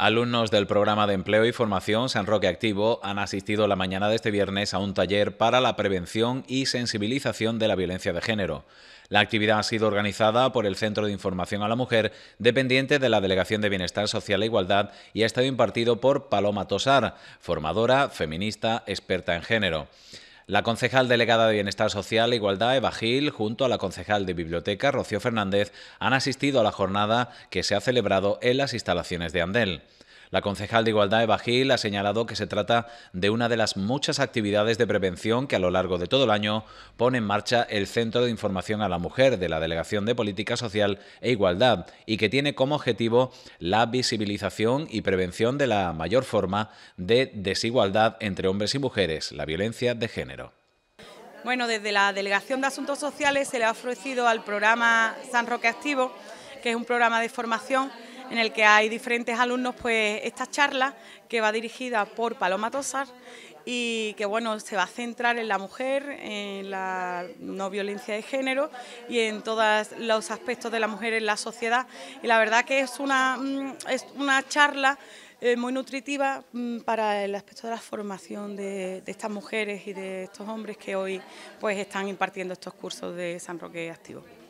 Alumnos del programa de empleo y formación San Roque Activo han asistido la mañana de este viernes a un taller para la prevención y sensibilización de la violencia de género. La actividad ha sido organizada por el Centro de Información a la Mujer, dependiente de la Delegación de Bienestar Social e Igualdad, y ha estado impartido por Paloma Tosar, formadora, feminista, experta en género. La concejal delegada de Bienestar Social e Igualdad, Eva Gil, junto a la concejal de Biblioteca, Rocío Fernández, han asistido a la jornada que se ha celebrado en las instalaciones de Andel. La concejal de Igualdad, Eva Gil, ha señalado que se trata de una de las muchas actividades de prevención que a lo largo de todo el año pone en marcha el Centro de Información a la Mujer de la Delegación de Política Social e Igualdad y que tiene como objetivo la visibilización y prevención de la mayor forma de desigualdad entre hombres y mujeres, la violencia de género. Bueno, desde la Delegación de Asuntos Sociales se le ha ofrecido al programa San Roque Activo, que es un programa de formación en el que hay diferentes alumnos, pues esta charla que va dirigida por Paloma Tosar y que bueno, se va a centrar en la mujer, en la no violencia de género y en todos los aspectos de la mujer en la sociedad. Y la verdad que es una, mm, es una charla eh, muy nutritiva mm, para el aspecto de la formación de, de, estas mujeres y de estos hombres que hoy pues están impartiendo estos cursos de San Roque Activo.